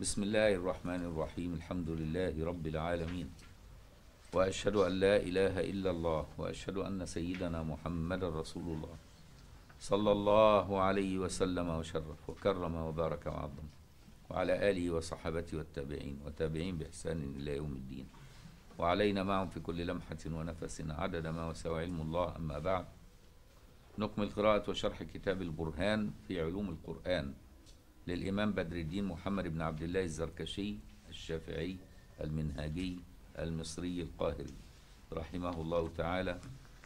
بسم الله الرحمن الرحيم الحمد لله رب العالمين وأشهد أن لا إله إلا الله وأشهد أن سيدنا محمد رسول الله صلى الله عليه وسلم وشرف وكرم وبارك وعظم وعلى آله وصحابته والتابعين وتابعين بإحسان إلى يوم الدين وعلينا معهم في كل لمحة ونفس عدد ما وسع علم الله أما بعد نكمل قراءة وشرح كتاب البرهان في علوم القرآن للإمام بدر الدين محمد بن عبد الله الزركشي الشافعي المنهاجي المصري القاهري رحمه الله تعالى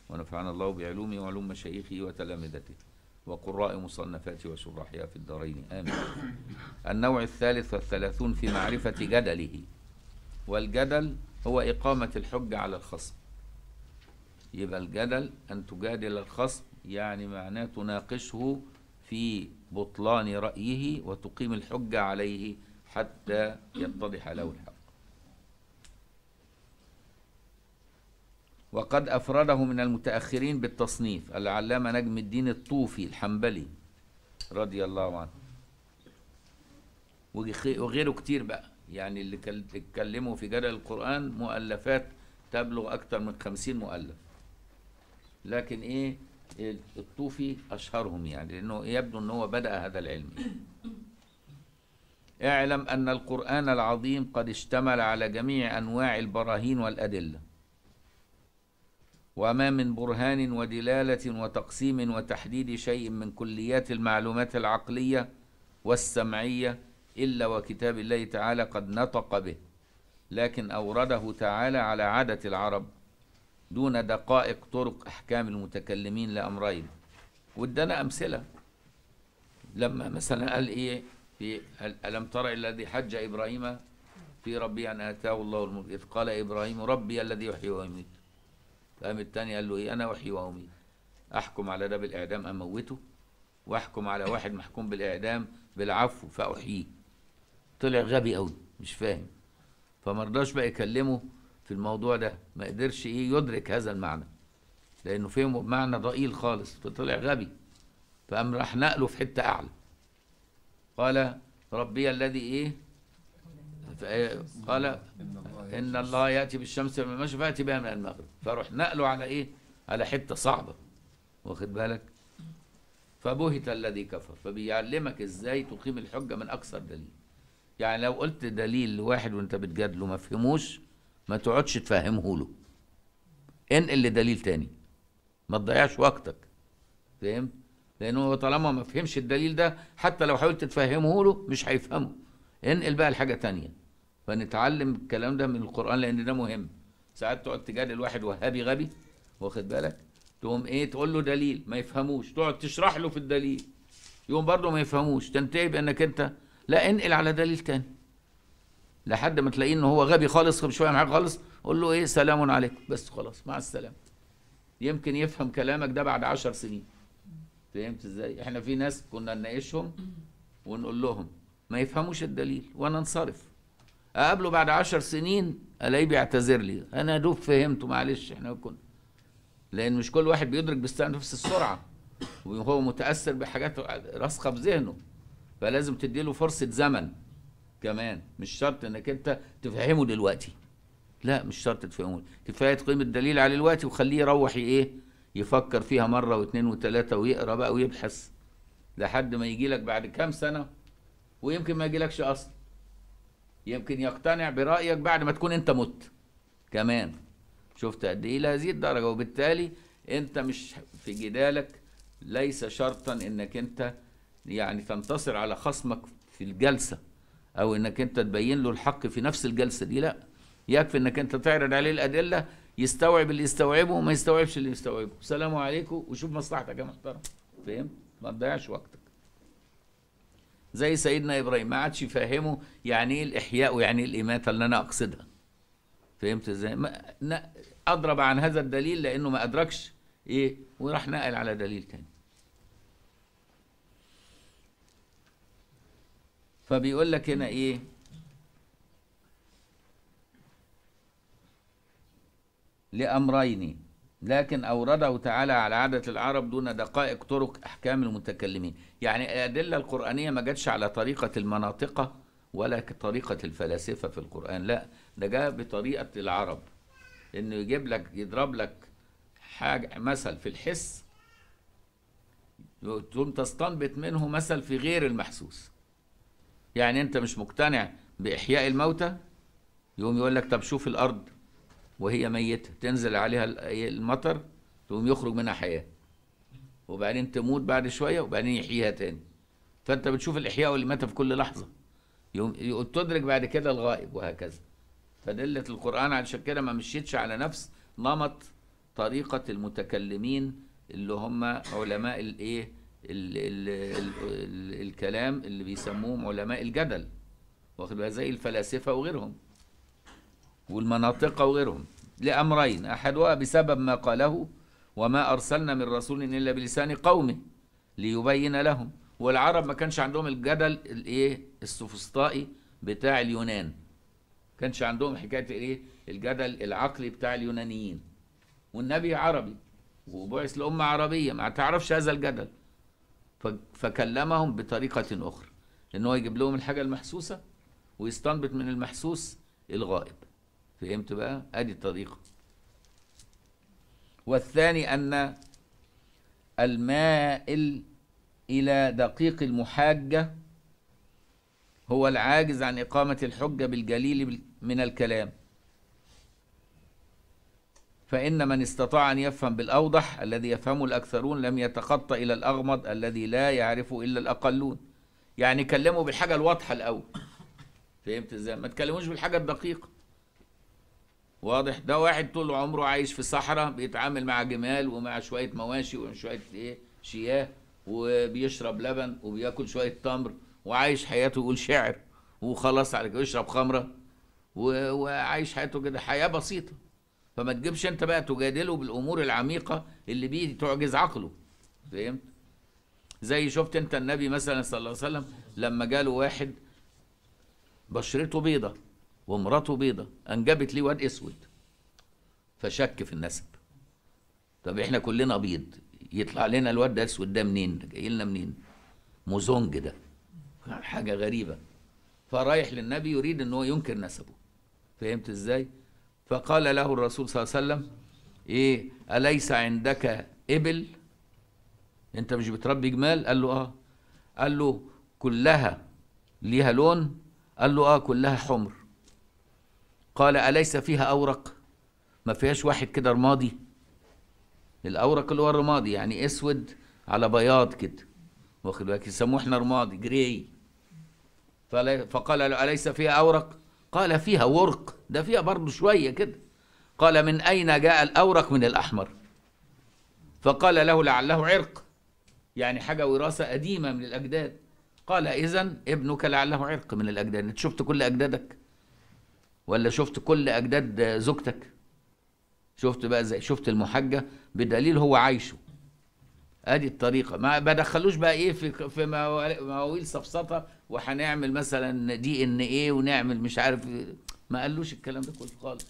ونفعنا الله بعلومه وعلوم مشايخه وتلامذته وقراء مصنفاته وشراحها في الدارين آمين النوع الثالث والثلاثون في معرفة جدله والجدل هو إقامة الحجة على الخصم يبقى الجدل أن تجادل الخصم يعني معناه تناقشه في بطلان رأيه وتقيم الحجة عليه حتى يتضح له الحق وقد أفرده من المتأخرين بالتصنيف العلامة نجم الدين الطوفي الحنبلي رضي الله عنه وغيره كتير بقى يعني اللي اتكلموا في جدل القرآن مؤلفات تبلغ أكثر من خمسين مؤلف لكن إيه الطوفي أشهرهم يعني لأنه يبدو أنه بدأ هذا العلم اعلم أن القرآن العظيم قد اشتمل على جميع أنواع البراهين والأدلة وما من برهان ودلالة وتقسيم وتحديد شيء من كليات المعلومات العقلية والسمعية إلا وكتاب الله تعالى قد نطق به لكن أورده تعالى على عادة العرب دون دقائق طرق احكام المتكلمين لامرين وادانا امثله لما مثلا قال ايه في الم ترى الذي حج ابراهيم في ربي ان اتاه الله الملك اذ قال ابراهيم ربي الذي يحيي ويميت فقام الثاني قال له ايه انا احيي واميت احكم على ده بالاعدام اموته واحكم على واحد محكوم بالاعدام بالعفو فاحييه طلع غبي قوي مش فاهم فما رضاش بقى يكلمه في الموضوع ده ما قدرش ايه يدرك هذا المعنى لانه فهمه بمعنى ضئيل خالص فطلع غبي فقام راح نقله في حته اعلى قال ربي الذي ايه قال ان الله ياتي بالشمس من المشرق فاتي بها من المغرب فروح نقله على ايه على حته صعبه واخد بالك فبهت الذي كفر فبيعلمك ازاي تقيم الحجه من اكثر دليل يعني لو قلت دليل لواحد وانت بتجادله ما فهموش ما تقعدش تفهمه له انقل لدليل تاني ما تضيعش وقتك فاهم لانه طالما ما فهمش الدليل ده حتى لو حاولت تفهمه له مش هيفهمه انقل بقى لحاجه تانية فنتعلم الكلام ده من القران لان ده مهم ساعات تقعد تجادل واحد وهابي غبي واخد بالك تقوم ايه تقول له دليل ما يفهموش تقعد تشرح له في الدليل يقوم برضه ما يفهموش تنتهي بانك انت لا انقل على دليل تاني لحد ما تلاقيه ان هو غبي خالص شويه معاك خالص قول له ايه سلام عليكم بس خلاص مع السلامه يمكن يفهم كلامك ده بعد عشر سنين فهمت ازاي احنا في ناس كنا نناقشهم ونقول لهم ما يفهموش الدليل وانا انصرف اقابله بعد عشر سنين الاقيه بيعتذر لي انا دوب فهمته معلش احنا كنا لان مش كل واحد بيدرك بنفس السرعه وهو متاثر بحاجات راسخه في ذهنه فلازم تديله فرصه زمن كمان مش شرط انك انت تفهمه دلوقتي لا مش شرط تفهمه كفايه تقيم الدليل على الوقت وخليه يروح ايه يفكر فيها مره واثنين وثلاثه ويقرا بقى ويبحث لحد ما يجي لك بعد كام سنه ويمكن ما يجيلكش اصلا يمكن يقتنع برايك بعد ما تكون انت مت كمان شفت قد ايه لهذه الدرجه وبالتالي انت مش في جدالك ليس شرطا انك انت يعني تنتصر على خصمك في الجلسه او انك انت تبين له الحق في نفس الجلسه دي لا يكفي انك انت تعرض عليه الادله يستوعب اللي يستوعبه وما يستوعبش اللي يستوعبه سلام عليكم وشوف مصلحتك يا محترم فاهم ما تضيعش وقتك زي سيدنا ابراهيم ما عادش يفهمه يعني ايه الاحياء ويعني ايه الاماته اللي انا اقصدها فهمت ازاي اضرب عن هذا الدليل لانه ما ادركش ايه وراح نقل على دليل تاني فبيقول لك هنا ايه لأمرين لكن أورده تعالى على عادة العرب دون دقائق طرق أحكام المتكلمين يعني الأدلة القرآنية ما جاتش على طريقة المناطقة ولا طريقة الفلاسفة في القرآن لا ده جاء بطريقة العرب إنه يجيب لك يضرب لك حاجة مثل في الحس تقوم تستنبط منه مثل في غير المحسوس يعني انت مش مقتنع باحياء الموتى يقوم يقول لك طب شوف الارض وهي ميته تنزل عليها المطر تقوم يخرج منها حياه وبعدين تموت بعد شويه وبعدين يحييها تاني فانت بتشوف الاحياء والاماته في كل لحظه يقوم تدرك بعد كده الغائب وهكذا فدله القران علشان كده ما مشيتش على نفس نمط طريقه المتكلمين اللي هم علماء الايه ال ال ال الـ الكلام اللي بيسموهم علماء الجدل واخد بالك زي الفلاسفه وغيرهم والمناطقه وغيرهم لامرين احدها بسبب ما قاله وما ارسلنا من رسول الا بلسان قومه ليبين لهم والعرب ما كانش عندهم الجدل الايه السوفسطائي بتاع اليونان كانش عندهم حكايه الايه الجدل العقلي بتاع اليونانيين والنبي عربي وبعث لامه عربيه ما تعرفش هذا الجدل فكلمهم بطريقة أخرى إن هو يجيب لهم الحاجة المحسوسة ويستنبط من المحسوس الغائب فهمت بقى؟ أدي الطريقة والثاني أن المائل إلى دقيق المحاجة هو العاجز عن إقامة الحجة بالجليل من الكلام فإن من استطاع أن يفهم بالأوضح الذي يفهمه الأكثرون لم يتخط إلى الأغمض الذي لا يعرفه إلا الأقلون يعني كلموا بالحاجة الواضحة الأول فهمت إزاي؟ ما تكلموش بالحاجة الدقيقة واضح ده واحد طول عمره عايش في الصحراء بيتعامل مع جمال ومع شوية مواشي وشوية إيه شياه وبيشرب لبن وبياكل شوية تمر وعايش حياته يقول شعر وخلاص على كده يشرب خمرة وعايش حياته كده حياة بسيطة فما تجيبش انت بقى تجادله بالامور العميقه اللي بيه تعجز عقله فهمت زي شفت انت النبي مثلا صلى الله عليه وسلم لما جاله واحد بشرته بيضه ومراته بيضه انجبت ليه واد اسود فشك في النسب طب احنا كلنا بيض يطلع لنا الواد ده اسود ده منين جاي لنا منين موزونج ده حاجه غريبه فرايح للنبي يريد ان هو ينكر نسبه فهمت ازاي فقال له الرسول صلى الله عليه وسلم ايه اليس عندك ابل انت مش بتربي جمال قال له اه قال له كلها ليها لون قال له اه كلها حمر قال اليس فيها اورق ما فيهاش واحد كده رمادي الاورق اللي هو الرمادي يعني اسود على بياض كده واخد بالك يسموه احنا رمادي جراي فقال له اليس فيها اورق قال فيها ورق ده فيها برضه شوية كده قال من أين جاء الأورق من الأحمر فقال له لعله عرق يعني حاجة وراثة قديمة من الأجداد قال إذا ابنك لعله عرق من الأجداد أنت شفت كل أجدادك ولا شفت كل أجداد زوجتك شفت بقى زي شفت المحجة بدليل هو عايشه ادي الطريقه ما بدخلوش بقى ايه في في مواويل سفسطه وهنعمل مثلا دي ان ايه ونعمل مش عارف إيه. ما قالوش الكلام ده كله خالص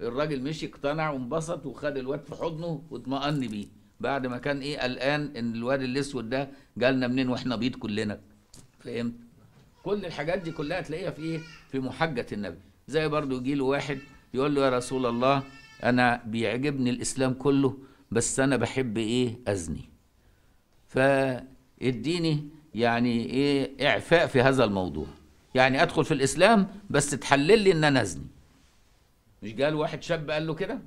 الراجل مشي اقتنع وانبسط وخد الواد في حضنه واطمأن بيه بعد ما كان ايه قلقان ان الواد الاسود ده جالنا منين واحنا بيض كلنا فهمت كل الحاجات دي كلها تلاقيها في ايه في محجه النبي زي برضو يجي له واحد يقول له يا رسول الله انا بيعجبني الاسلام كله بس انا بحب ايه ازني فاديني يعني ايه اعفاء في هذا الموضوع يعني ادخل في الاسلام بس تحلل لي ان انا ازني مش قال واحد شاب قال له كده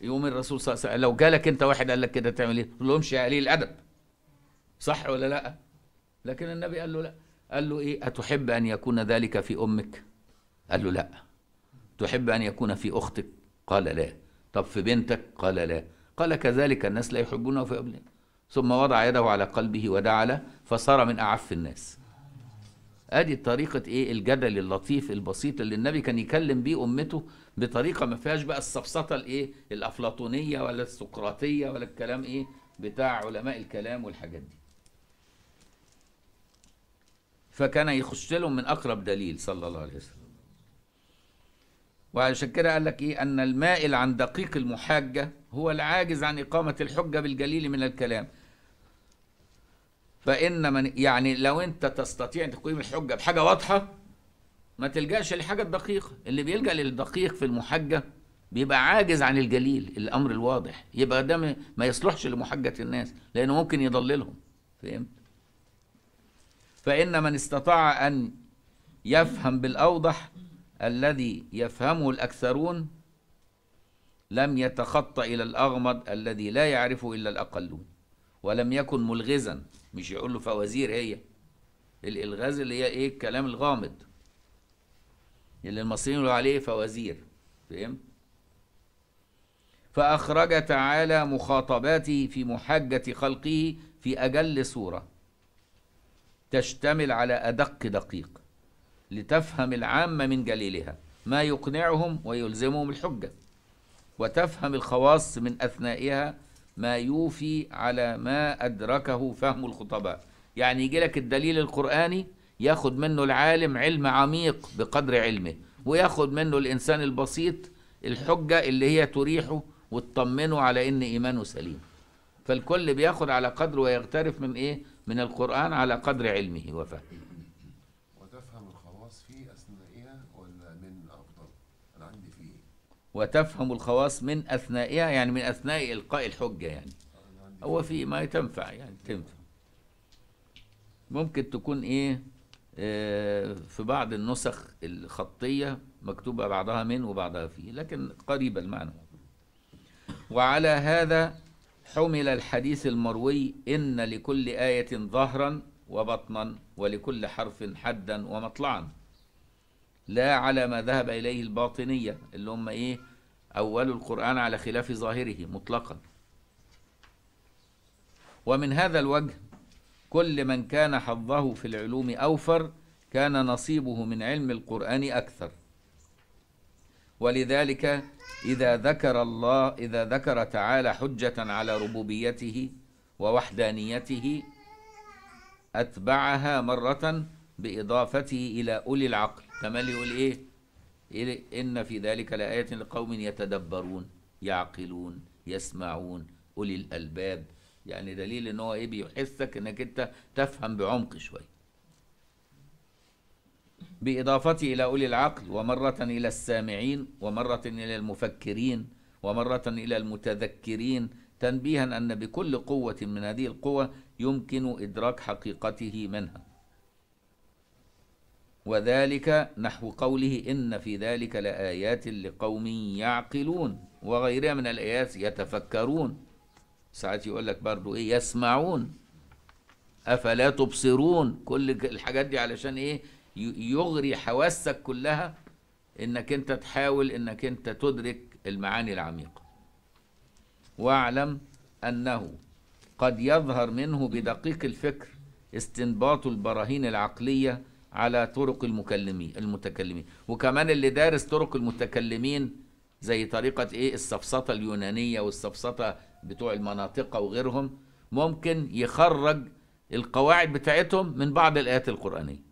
يقوم الرسول صلى الله عليه وسلم لو جالك انت واحد قال لك كده تعمل ايه؟ ما لهمش يا قليل الادب صح ولا لا؟ لكن النبي قال له لا قال له ايه اتحب ان يكون ذلك في امك؟ قال له لا تحب ان يكون في اختك؟ قال لا طب في بنتك؟ قال لا قال كذلك الناس لا يحبونه في ابنك ثم وضع يده على قلبه ودعا له فصار من أعف الناس ادي طريقه ايه الجدل اللطيف البسيط اللي النبي كان يكلم بيه امته بطريقه ما فيهاش بقى السفسطة الايه الافلاطونيه ولا السقراطيه ولا الكلام ايه بتاع علماء الكلام والحاجات دي فكان يخش لهم من اقرب دليل صلى الله عليه وسلم وعشان كده قال لك ايه ان المائل عن دقيق المحاجه هو العاجز عن اقامه الحجه بالجليل من الكلام فإن من يعني لو أنت تستطيع تقويم الحجة بحاجة واضحة ما تلجأش لحاجة دقيقة اللي بيلجأ للدقيق في المحجة بيبقى عاجز عن الجليل الأمر الواضح يبقى ده ما يصلحش لمحجة الناس لأنه ممكن يضللهم فهمت فإن من استطاع أن يفهم بالأوضح الذي يفهمه الأكثرون لم يتخطى إلى الأغمض الذي لا يعرفه إلا الأقلون ولم يكن ملغزا مش يقول له فوازير هي الالغاز اللي هي ايه الكلام الغامض اللي المصريين يقولوا عليه فوازير فاهم فأخرج تعالى مخاطباته في محجة خلقه في أجل صورة تشتمل على أدق دقيق لتفهم العامة من جليلها ما يقنعهم ويلزمهم الحجة وتفهم الخواص من أثنائها ما يوفي على ما أدركه فهم الخطباء يعني يجي لك الدليل القرآني ياخد منه العالم علم عميق بقدر علمه وياخد منه الإنسان البسيط الحجة اللي هي تريحه وتطمنه على إن إيمانه سليم فالكل بياخد على قدر ويغترف من إيه من القرآن على قدر علمه وفهمه وتفهم الخواص في أثنائها وتفهم الخواص من أثنائها يعني من أثناء إلقاء الحجة يعني هو في ما تنفع يعني تنفع ممكن تكون إيه آه، في بعض النسخ الخطية مكتوبة بعضها من وبعضها فيه لكن قريب المعنى وعلى هذا حمل الحديث المروي إن لكل آية ظهرا وبطنا ولكل حرف حدا ومطلعا لا على ما ذهب إليه الباطنية اللي هم إيه أولوا القرآن على خلاف ظاهره مطلقا ومن هذا الوجه كل من كان حظه في العلوم أوفر كان نصيبه من علم القرآن أكثر ولذلك إذا ذكر الله إذا ذكر تعالى حجة على ربوبيته ووحدانيته أتبعها مرة بإضافته إلى أولي العقل كمال يقول ايه ان في ذلك لايه لقوم يتدبرون يعقلون يسمعون اولي الالباب يعني دليل ان هو ايه بيحسك انك انت تفهم بعمق شويه بإضافته إلى أولي العقل ومرة إلى السامعين ومرة إلى المفكرين ومرة إلى المتذكرين تنبيها أن بكل قوة من هذه القوى يمكن إدراك حقيقته منها وذلك نحو قوله إن في ذلك لآيات لقوم يعقلون وغيرها من الآيات يتفكرون ساعات يقول لك برضو إيه يسمعون أفلا تبصرون كل الحاجات دي علشان إيه يغري حواسك كلها إنك أنت تحاول إنك أنت تدرك المعاني العميقة واعلم أنه قد يظهر منه بدقيق الفكر استنباط البراهين العقليه على طرق المكلمين المتكلمين وكمان اللي دارس طرق المتكلمين زي طريقة ايه السفسطة اليونانية والسفسطة بتوع المناطقة وغيرهم ممكن يخرج القواعد بتاعتهم من بعض الآيات القرآنية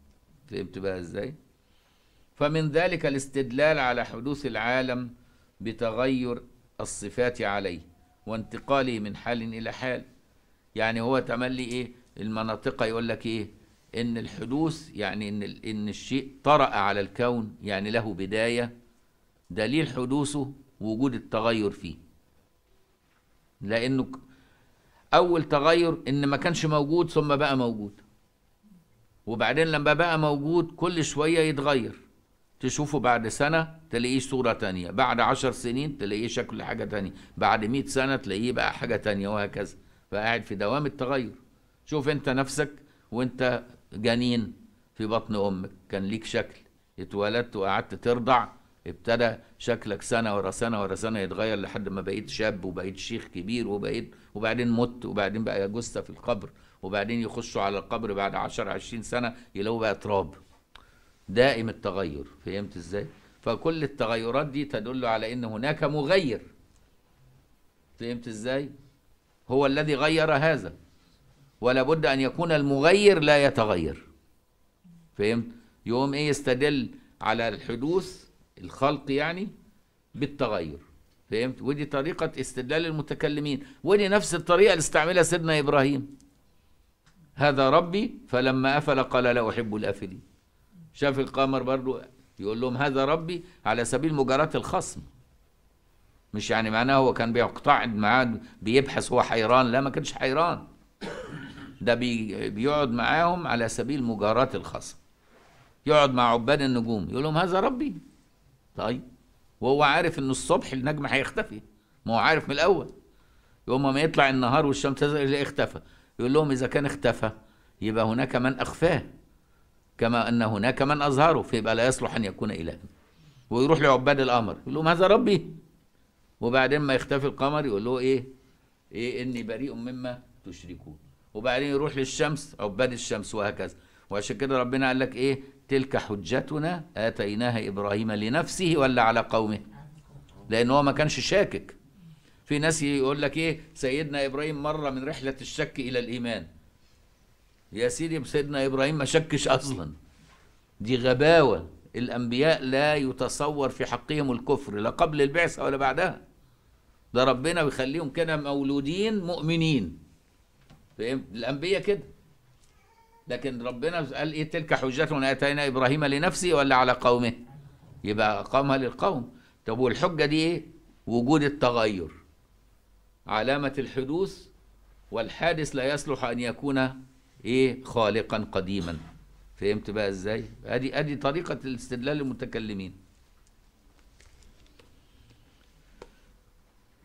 فهمت بقى ازاي؟ فمن ذلك الاستدلال على حدوث العالم بتغير الصفات عليه وانتقاله من حال إلى حال يعني هو تملي ايه المناطق يقول لك ايه ان الحدوث يعني ان ان الشيء طرأ على الكون يعني له بدايه دليل حدوثه وجود التغير فيه لانه اول تغير ان ما كانش موجود ثم بقى موجود وبعدين لما بقى موجود كل شويه يتغير تشوفه بعد سنة تلاقيه صورة تانية بعد عشر سنين تلاقيه شكل حاجة تانية بعد مئة سنة تلاقيه بقى حاجة تانية وهكذا فقاعد في دوام التغير شوف انت نفسك وانت جنين في بطن امك كان ليك شكل اتولدت وقعدت ترضع ابتدى شكلك سنه ورا سنه ورا سنه يتغير لحد ما بقيت شاب وبقيت شيخ كبير وبقيت وبعدين مت وبعدين بقى جثه في القبر وبعدين يخشوا على القبر بعد 10 20 سنه يلاقوه بقى تراب دائم التغير فهمت ازاي فكل التغيرات دي تدل على ان هناك مغير فهمت ازاي هو الذي غير هذا ولا بد أن يكون المغير لا يتغير فهمت يقوم إيه يستدل على الحدوث الخلق يعني بالتغير فهمت ودي طريقة استدلال المتكلمين ودي نفس الطريقة اللي استعملها سيدنا إبراهيم هذا ربي فلما أفل قال لا أحب الأفلين شاف القمر برضو يقول لهم هذا ربي على سبيل مجاراة الخصم مش يعني معناه هو كان بيقتعد معاه بيبحث هو حيران لا ما كانش حيران ده بي بيقعد معاهم على سبيل مجاراة الخصم يقعد مع عباد النجوم يقول لهم هذا ربي طيب وهو عارف ان الصبح النجم هيختفي ما هو عارف من الاول يوم ما يطلع النهار والشمس تزرق اختفى يقول لهم اذا كان اختفى يبقى هناك من اخفاه كما ان هناك من اظهره فيبقى لا يصلح ان يكون الها ويروح لعباد القمر يقول لهم هذا ربي وبعدين ما يختفي القمر يقول له ايه ايه اني بريء مما تشركون وبعدين يروح للشمس عباد الشمس وهكذا وعشان كده ربنا قال لك ايه تلك حجتنا اتيناها ابراهيم لنفسه ولا على قومه لان هو ما كانش شاكك في ناس يقول لك ايه سيدنا ابراهيم مر من رحله الشك الى الايمان يا سيدي سيدنا ابراهيم ما شكش اصلا دي غباوه الانبياء لا يتصور في حقهم الكفر لا قبل البعثه ولا بعدها ده ربنا بيخليهم كده مولودين مؤمنين فهمت الانبياء كده لكن ربنا قال ايه تلك حجتنا اتينا ابراهيم لنفسه ولا على قومه يبقى اقامها للقوم طب والحجه دي ايه وجود التغير علامه الحدوث والحادث لا يصلح ان يكون ايه خالقا قديما فهمت بقى ازاي ادي ادي طريقه الاستدلال للمتكلمين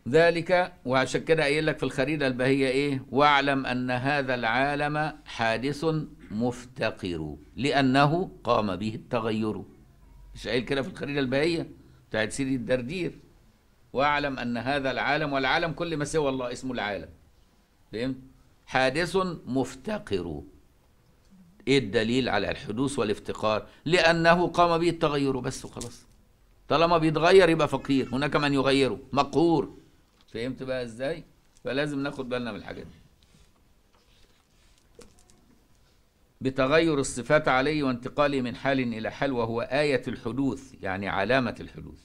ذلك وعشان كده قايل لك في الخريدة البهية إيه واعلم أن هذا العالم حادث مفتقر لأنه قام به التغير مش قايل كده في الخريدة البهية بتاعت سيدي الدردير واعلم أن هذا العالم والعالم كل ما سوى الله اسمه العالم فهمت حادث مفتقر ايه الدليل على الحدوث والافتقار لانه قام به التغير بس وخلاص طالما بيتغير يبقى فقير هناك من يغيره مقهور فهمت بقى ازاي فلازم ناخد بالنا من الحاجات دي بتغير الصفات عليه وانتقاله من حال إلى حال وهو آية الحدوث يعني علامة الحدوث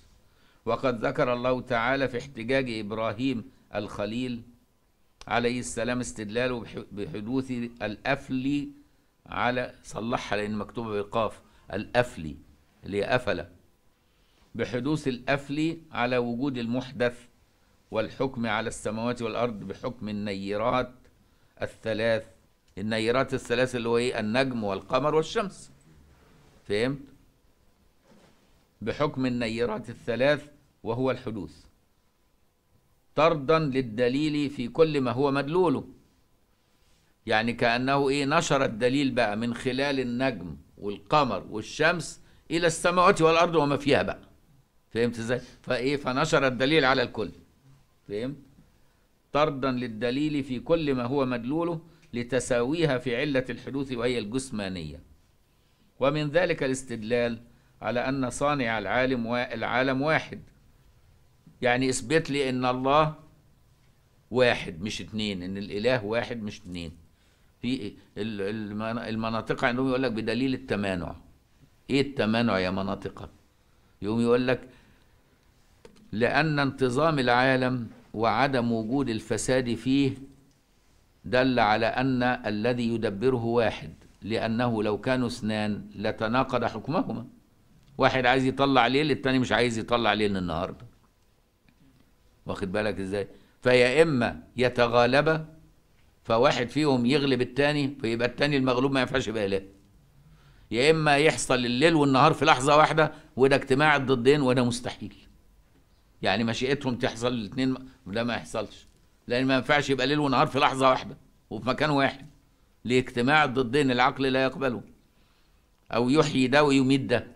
وقد ذكر الله تعالى في احتجاج إبراهيم الخليل عليه السلام استدلاله بحدوث الأفل على صلحها لأن مكتوبة بالقاف الأفل اللي هي أفلة بحدوث الأفل على وجود المحدث والحكم على السماوات والأرض بحكم النيرات الثلاث النيرات الثلاث اللي هو إيه النجم والقمر والشمس فهمت؟ بحكم النيرات الثلاث وهو الحدوث طردا للدليل في كل ما هو مدلوله يعني كأنه إيه نشر الدليل بقى من خلال النجم والقمر والشمس إلى السماوات والأرض وما فيها بقى فهمت ازاي؟ فإيه فنشر الدليل على الكل فهمت طردا للدليل في كل ما هو مدلوله لتساويها في علة الحدوث وهي الجسمانية ومن ذلك الاستدلال على أن صانع العالم والعالم واحد يعني اثبت لي أن الله واحد مش اتنين أن الإله واحد مش اتنين في المناطق عندهم يقول لك بدليل التمانع ايه التمانع يا مناطقة يقوم يقول لك لأن انتظام العالم وعدم وجود الفساد فيه دل على أن الذي يدبره واحد لأنه لو كانوا اثنان لتناقض حكمهما واحد عايز يطلع ليل التاني مش عايز يطلع ليل النهارده واخد بالك ازاي فيا اما يتغالبا فواحد فيهم يغلب التاني فيبقى التاني المغلوب ما ينفعش يبقى اله يا اما يحصل الليل والنهار في لحظه واحده وده اجتماع الضدين وده مستحيل يعني مشيئتهم تحصل الاثنين ده ما يحصلش لان ما ينفعش يبقى ليل ونهار في لحظه واحده وفي مكان واحد لاجتماع الضدين العقل لا يقبله او يحيي ده ويميت ده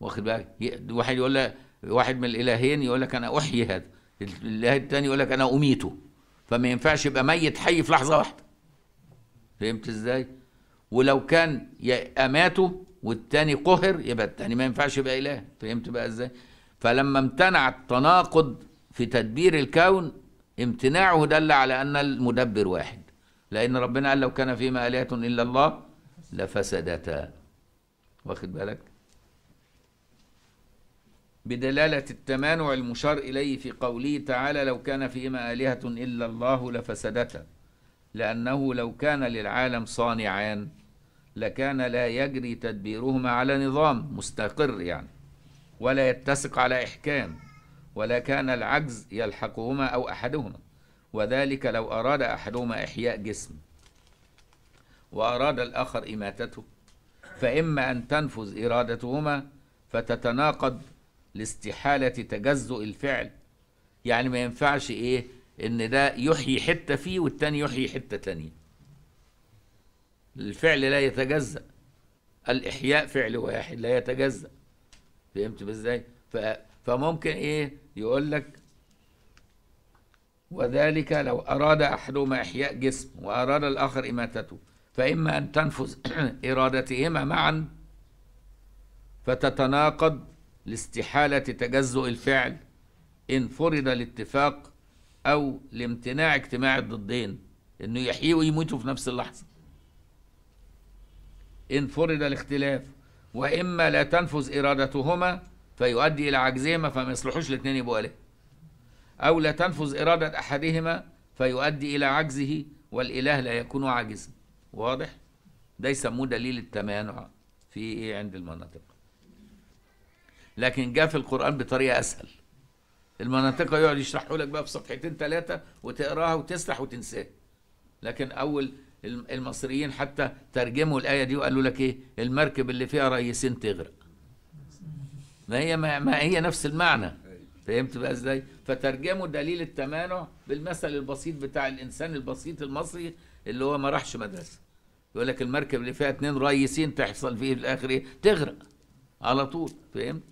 واخد بالك واحد يقول لك واحد من الالهين يقول لك انا احيي هذا الاله الثاني يقول لك انا اميته فما ينفعش يبقى ميت حي في لحظه واحده فهمت ازاي ولو كان اماته والتاني قهر يبقى التاني ما ينفعش يبقى اله فهمت بقى ازاي فلما امتنع التناقض في تدبير الكون امتناعه دل على أن المدبر واحد لأن ربنا قال لو كان فيما آلهة إلا الله لفسدتا واخد بالك بدلالة التمانع المشار إليه في قوله تعالى لو كان فيما آلهة إلا الله لفسدتا لأنه لو كان للعالم صانعان لكان لا يجري تدبيرهما على نظام مستقر يعني ولا يتسق على إحكام ولا كان العجز يلحقهما أو أحدهما وذلك لو أراد أحدهما إحياء جسم وأراد الآخر إماتته فإما أن تنفذ إرادتهما فتتناقض لاستحالة تجزؤ الفعل يعني ما ينفعش إيه إن ده يحيي حتة فيه والتاني يحيي حتة تانية الفعل لا يتجزأ الإحياء فعل واحد لا يتجزأ فهمت ازاي فممكن ايه يقول لك وذلك لو أراد أحدهما إحياء جسم وأراد الآخر إماتته فإما أن تنفذ إرادتهما معا فتتناقض لاستحالة تجزؤ الفعل إن فرض الاتفاق أو لامتناع اجتماع الضدين إنه يحيي ويموتوا في نفس اللحظة إن فرض الاختلاف واما لا تنفذ ارادتهما فيؤدي الى عجزهما فما يصلحوش الاثنين يبقوا اله او لا تنفذ اراده احدهما فيؤدي الى عجزه والاله لا يكون عاجزا واضح ده يسموه دليل التمانع في ايه عند المناطق لكن جاء في القران بطريقه اسهل المناطق يقعد يشرحه لك بقى في صفحتين ثلاثه وتقراها وتسرح وتنساها لكن اول المصريين حتى ترجموا الآية دي وقالوا لك إيه المركب اللي فيها رئيسين تغرق ما هي ما, هي نفس المعنى فهمت بقى ازاي؟ فترجموا دليل التمانع بالمثل البسيط بتاع الانسان البسيط المصري اللي هو ما راحش مدرسه. يقول لك المركب اللي فيها اتنين ريسين تحصل فيه في الاخر ايه؟ تغرق على طول فهمت؟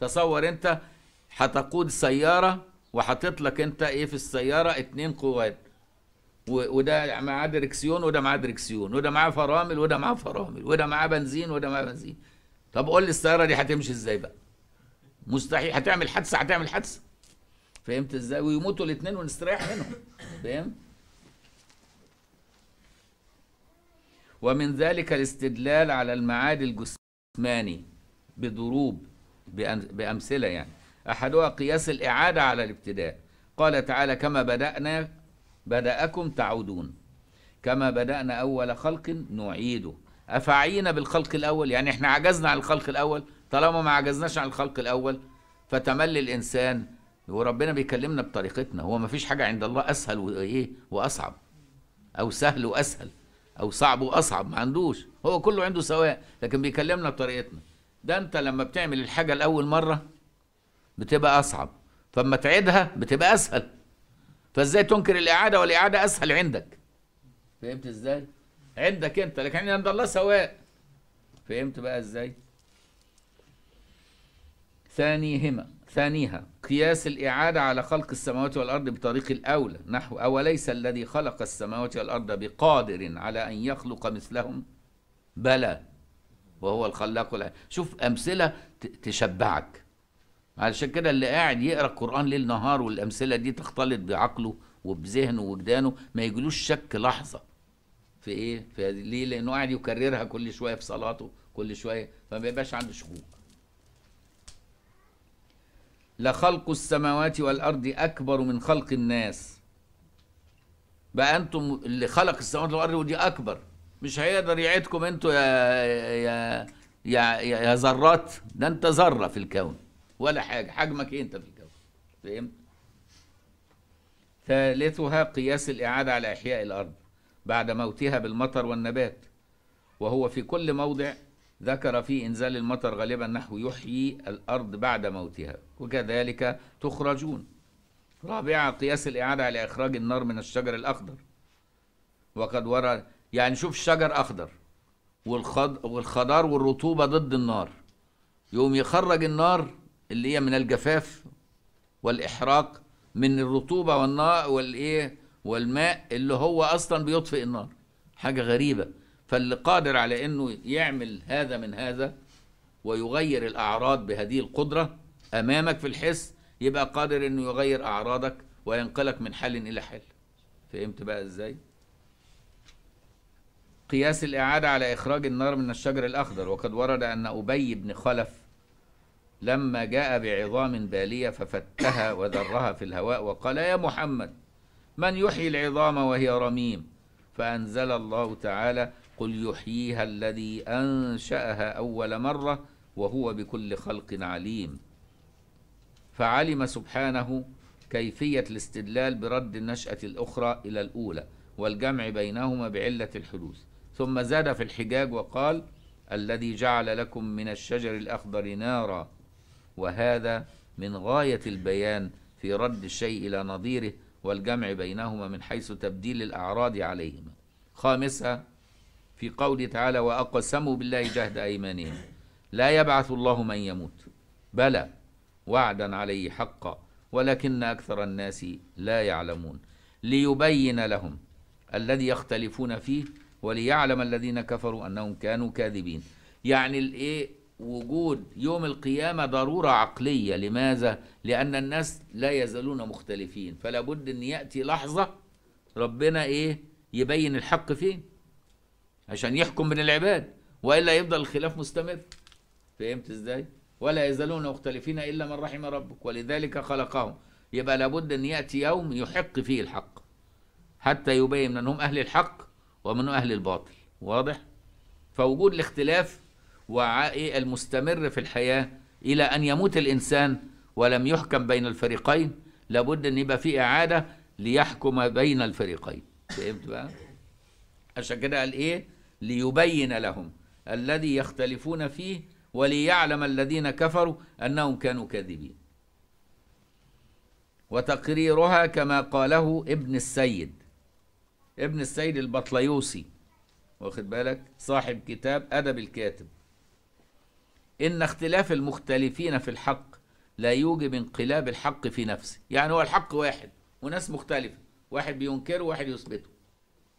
تصور انت هتقود سياره وحاطط لك انت ايه في السياره اتنين قواد وده معاه دركسيون وده معاه دركسيون وده معاه فرامل وده معاه فرامل وده معاه بنزين وده معاه بنزين طب قول لي السياره دي هتمشي ازاي بقى مستحيل هتعمل حادثه هتعمل حادثه فهمت ازاي ويموتوا الاثنين ونستريح منهم فاهم ومن ذلك الاستدلال على المعاد الجسماني بضروب بأمثلة يعني أحدها قياس الإعادة على الابتداء قال تعالى كما بدأنا بدأكم تعودون كما بدأنا أول خلق نعيده أفعينا بالخلق الأول يعني إحنا عجزنا عن الخلق الأول طالما ما عجزناش عن الخلق الأول فتملي الإنسان وربنا بيكلمنا بطريقتنا هو ما فيش حاجة عند الله أسهل وإيه وأصعب أو سهل وأسهل أو صعب وأصعب ما عندوش هو كله عنده سواء لكن بيكلمنا بطريقتنا ده أنت لما بتعمل الحاجة لأول مرة بتبقى أصعب فما تعيدها بتبقى أسهل فازاي تنكر الاعاده والاعاده اسهل عندك فهمت ازاي عندك انت لكن عند الله سواء فهمت بقى ازاي ثانيهما ثانيها قياس الإعادة على خلق السماوات والأرض بطريق الأولى نحو أوليس الذي خلق السماوات والأرض بقادر على أن يخلق مثلهم بلى وهو الخلاق شوف أمثلة تشبعك علشان كده اللي قاعد يقرا القران ليل نهار والامثله دي تختلط بعقله وبذهنه ووجدانه ما يجيلوش شك لحظه في ايه في ليه لانه قاعد يكررها كل شويه في صلاته كل شويه فما بيبقاش عنده شكوك لخلق السماوات والارض اكبر من خلق الناس بقى انتم اللي خلق السماوات والارض ودي اكبر مش هيقدر يعيدكم انتوا يا يا يا, يا ذرات ده انت ذره في الكون ولا حاجة حجمك إيه أنت في الجو فهمت ثالثها قياس الإعادة على إحياء الأرض بعد موتها بالمطر والنبات وهو في كل موضع ذكر في إنزال المطر غالبا نحو يحيي الأرض بعد موتها وكذلك تخرجون رابعة قياس الإعادة على إخراج النار من الشجر الأخضر وقد ورد يعني شوف الشجر أخضر والخضر والخضار والرطوبة ضد النار يقوم يخرج النار اللي هي من الجفاف والإحراق من الرطوبة والنار والإيه والماء اللي هو أصلا بيطفئ النار حاجة غريبة فاللي قادر على إنه يعمل هذا من هذا ويغير الأعراض بهذه القدرة أمامك في الحس يبقى قادر إنه يغير أعراضك وينقلك من حال إلى حال فهمت بقى إزاي؟ قياس الإعادة على إخراج النار من الشجر الأخضر وقد ورد أن أبي بن خلف لما جاء بعظام بالية ففتها وذرها في الهواء وقال يا محمد من يحيي العظام وهي رميم فأنزل الله تعالى قل يحييها الذي أنشأها أول مرة وهو بكل خلق عليم فعلم سبحانه كيفية الاستدلال برد النشأة الأخرى إلى الأولى والجمع بينهما بعلة الحدوث ثم زاد في الحجاج وقال الذي جعل لكم من الشجر الأخضر نارا وهذا من غاية البيان في رد الشيء إلى نظيره والجمع بينهما من حيث تبديل الأعراض عليهما خامسا في قوله تعالى وأقسموا بالله جهد أيمانهم لا يبعث الله من يموت بلى وعدا عليه حقا ولكن أكثر الناس لا يعلمون ليبين لهم الذي يختلفون فيه وليعلم الذين كفروا أنهم كانوا كاذبين يعني الايه وجود يوم القيامة ضرورة عقلية لماذا؟ لأن الناس لا يزالون مختلفين فلا بد أن يأتي لحظة ربنا إيه يبين الحق فين عشان يحكم بين العباد وإلا يفضل الخلاف مستمر فهمت إزاي؟ ولا يزالون مختلفين إلا من رحم ربك ولذلك خلقهم يبقى لابد أن يأتي يوم يحق فيه الحق حتى يبين منهم أهل الحق ومنهم أهل الباطل واضح؟ فوجود الاختلاف وعائي المستمر في الحياة إلى أن يموت الإنسان ولم يحكم بين الفريقين لابد أن يبقى في إعادة ليحكم بين الفريقين فهمت بقى؟ عشان كده قال إيه؟ ليبين لهم الذي يختلفون فيه وليعلم الذين كفروا أنهم كانوا كاذبين وتقريرها كما قاله ابن السيد ابن السيد البطليوسي واخد بالك صاحب كتاب أدب الكاتب إن اختلاف المختلفين في الحق لا يوجب انقلاب الحق في نفسه يعني هو الحق واحد وناس مختلفة واحد بينكره وواحد يثبته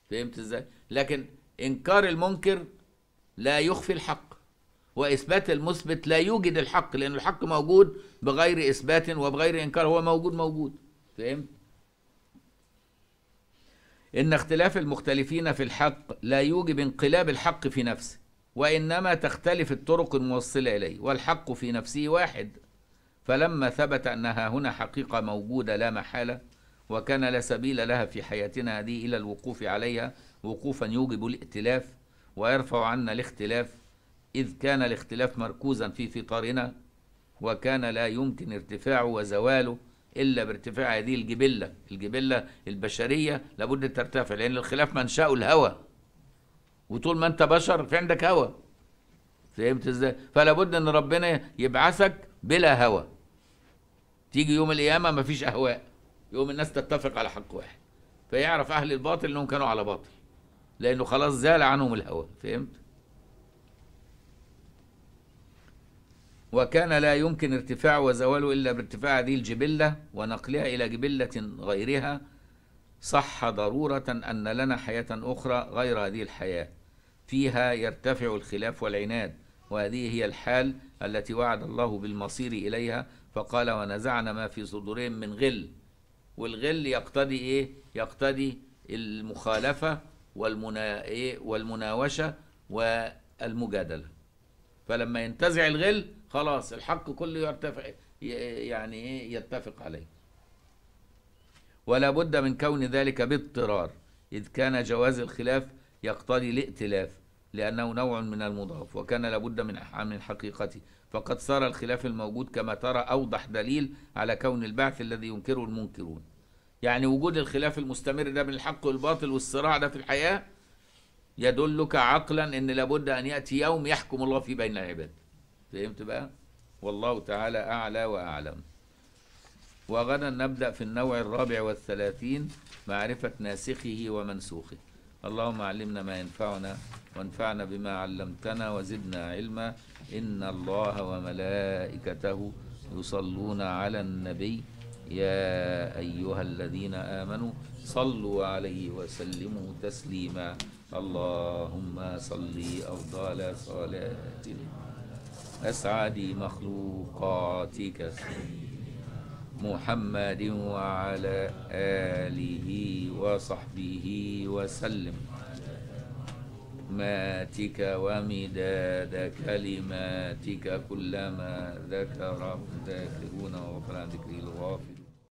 فهمت ازاي لكن انكار المنكر لا يخفي الحق واثبات المثبت لا يوجد الحق لان الحق موجود بغير اثبات وبغير انكار هو موجود موجود فهمت ان اختلاف المختلفين في الحق لا يوجب انقلاب الحق في نفسه وإنما تختلف الطرق الموصلة إليه والحق في نفسه واحد فلما ثبت أنها هنا حقيقة موجودة لا محالة وكان لا سبيل لها في حياتنا هذه إلى الوقوف عليها وقوفا يوجب الائتلاف ويرفع عنا الاختلاف إذ كان الاختلاف مركوزا في فطرنا وكان لا يمكن ارتفاعه وزواله إلا بارتفاع هذه الجبلة الجبلة البشرية لابد ترتفع لأن الخلاف منشأه الهوى وطول ما انت بشر في عندك هوى فهمت ازاي فلا بد ان ربنا يبعثك بلا هوى تيجي يوم القيامه مفيش اهواء يوم الناس تتفق على حق واحد فيعرف اهل الباطل انهم كانوا على باطل لانه خلاص زال عنهم الهوى فهمت وكان لا يمكن ارتفاع وزواله الا بارتفاع هذه الجبله ونقلها الى جبله غيرها صح ضروره ان لنا حياه اخرى غير هذه الحياه فيها يرتفع الخلاف والعناد وهذه هي الحال التي وعد الله بالمصير إليها فقال ونزعنا ما في صدورهم من غل والغل يقتضي إيه؟ يقتضي المخالفة والمنا... إيه؟ والمناوشة والمجادلة فلما ينتزع الغل خلاص الحق كله يرتفع يعني إيه؟ يتفق عليه ولا بد من كون ذلك باضطرار إذ كان جواز الخلاف يقتضي الائتلاف لأنه نوع من المضاف وكان لابد من من حقيقته فقد صار الخلاف الموجود كما ترى أوضح دليل على كون البعث الذي ينكره المنكرون يعني وجود الخلاف المستمر ده بين الحق والباطل والصراع ده في الحياة يدلك عقلا أن لابد أن يأتي يوم يحكم الله فيه بين العباد فهمت بقى؟ والله تعالى أعلى وأعلم وغدا نبدأ في النوع الرابع والثلاثين معرفة ناسخه ومنسوخه اللهم علمنا ما ينفعنا وانفعنا بما علمتنا وزدنا علما إن الله وملائكته يصلون على النبي يا أيها الذين آمنوا صلوا عليه وسلموا تسليما اللهم صلي أفضل صلاة أسعد مخلوقاتك سيدي محمد وعلى آله وصحبه وسلم ماتك ومداد كلماتك كلما ذكر ذاكرون وغفر ذكر الغافل